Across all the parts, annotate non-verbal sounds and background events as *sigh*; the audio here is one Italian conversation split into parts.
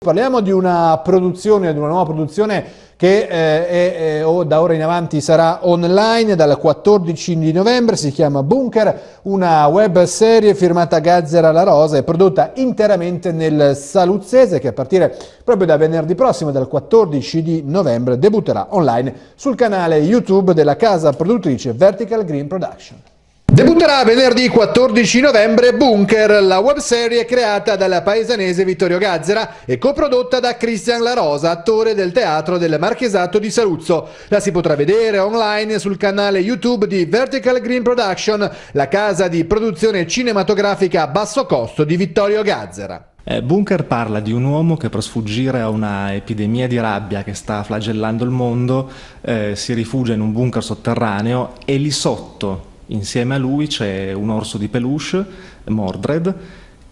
Parliamo di una produzione, di una nuova produzione che eh, è, è, eh, da ora in avanti sarà online dal 14 di novembre, si chiama Bunker, una web serie firmata Gazzera La Rosa e prodotta interamente nel Saluzzese che a partire proprio da venerdì prossimo, dal 14 di novembre, debutterà online sul canale YouTube della casa produttrice Vertical Green Production. Debutterà venerdì 14 novembre Bunker, la webserie creata dalla paesanese Vittorio Gazzera e coprodotta da Cristian La Rosa, attore del teatro del Marchesato di Saluzzo. La si potrà vedere online sul canale YouTube di Vertical Green Production, la casa di produzione cinematografica a basso costo di Vittorio Gazzera. Eh, bunker parla di un uomo che per sfuggire a una epidemia di rabbia che sta flagellando il mondo eh, si rifugia in un bunker sotterraneo e lì sotto Insieme a lui c'è un orso di peluche, Mordred,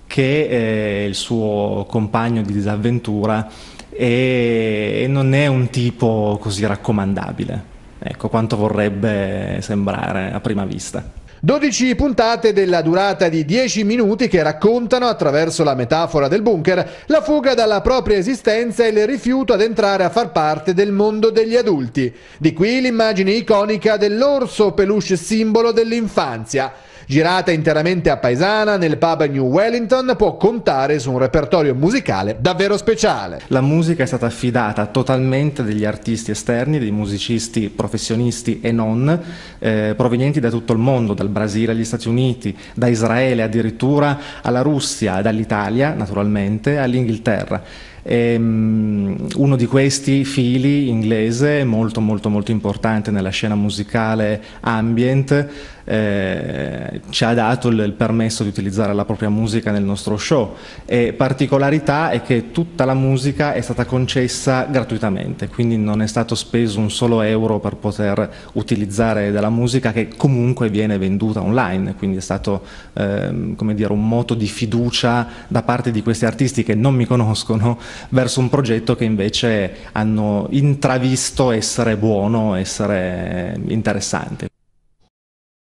che è il suo compagno di disavventura e non è un tipo così raccomandabile, ecco quanto vorrebbe sembrare a prima vista. 12 puntate della durata di 10 minuti che raccontano, attraverso la metafora del bunker, la fuga dalla propria esistenza e il rifiuto ad entrare a far parte del mondo degli adulti. Di qui l'immagine iconica dell'orso peluche simbolo dell'infanzia girata interamente a Paesana nel pub New Wellington, può contare su un repertorio musicale davvero speciale. La musica è stata affidata totalmente degli artisti esterni, dei musicisti professionisti e non, eh, provenienti da tutto il mondo, dal Brasile agli Stati Uniti, da Israele addirittura alla Russia, dall'Italia naturalmente all'Inghilterra ehm, uno di questi fili inglese molto molto molto importante nella scena musicale ambient eh, ci ha dato il, il, permesso di utilizzare la propria musica nel nostro show e particolarità è che tutta la musica è stata concessa gratuitamente, quindi non è stato speso un solo euro per poter utilizzare della musica che comunque viene venduta online, quindi è stato eh, come dire, un moto di fiducia da parte di questi artisti che non mi conoscono *laughs* verso un progetto che invece hanno intravisto essere buono, essere interessante.